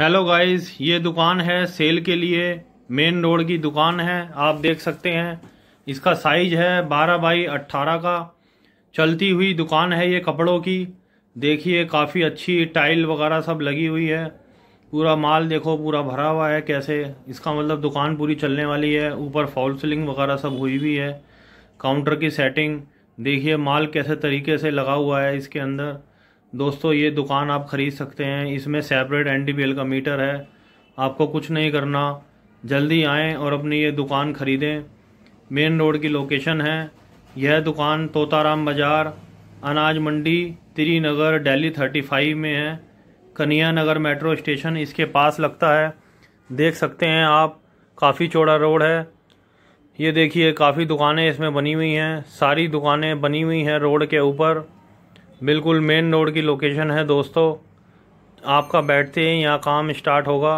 hello guys ये दुकान है सेल के लिए मेन रोड की दुकान है आप देख सकते हैं इसका साइज है 12 बाई 18 का चलती हुई दुकान है ये कपड़ों की देखिए काफ़ी अच्छी टाइल वगैरह सब लगी हुई है पूरा माल देखो पूरा भरा हुआ है कैसे इसका मतलब दुकान पूरी चलने वाली है ऊपर फॉल सीलिंग वगैरह सब हुई हुई है काउंटर की सेटिंग देखिए माल कैसे तरीके से लगा हुआ है इसके अंदर दोस्तों ये दुकान आप ख़रीद सकते हैं इसमें सेपरेट एन का मीटर है आपको कुछ नहीं करना जल्दी आएँ और अपनी ये दुकान ख़रीदें मेन रोड की लोकेशन है यह दुकान तोताराम बाज़ार अनाज मंडी त्रीनगर थर्टी फाइव में है कन्या नगर मेट्रो स्टेशन इसके पास लगता है देख सकते हैं आप काफ़ी चौड़ा रोड है ये देखिए काफ़ी दुकानें इसमें बनी हुई हैं सारी दुकानें बनी हुई हैं रोड के ऊपर बिल्कुल मेन रोड की लोकेशन है दोस्तों आपका बैठते ही यहाँ काम स्टार्ट होगा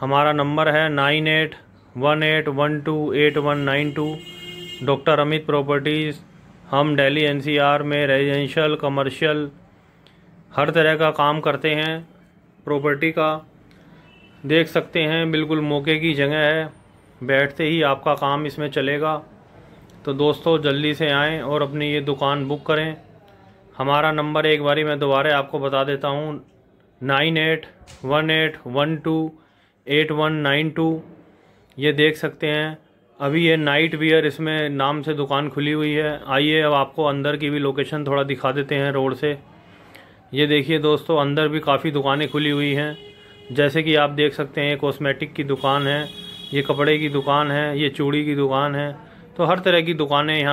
हमारा नंबर है nine eight one eight one two eight one nine two doctor Amit properties हम दिल्ली एनसीआर में रेजिडेंशियल कमर्शियल हर तरह का काम करते हैं प्रॉपर्टी का देख सकते हैं बिल्कुल मौके की जगह है बैठते ही आपका काम इसमें चलेगा तो दोस्तों जल्दी से आएँ और अपनी ये दुकान बुक करें हमारा नंबर एक बारी मैं दोबारा आपको बता देता हूँ nine eight one eight one two eight one nine two ये देख सकते हैं अभी ये नाइट वियर इसमें नाम से दुकान खुली हुई है आइए अब आपको अंदर की भी लोकेशन थोड़ा दिखा देते हैं रोड से ये देखिए दोस्तों अंदर भी काफ़ी दुकानें खुली हुई हैं जैसे कि आप देख सकते हैं कॉस्मेटिक की दुकान है ये कपड़े की दुकान है ये चूड़ी की दुकान है तो हर तरह की दुकानें यहाँ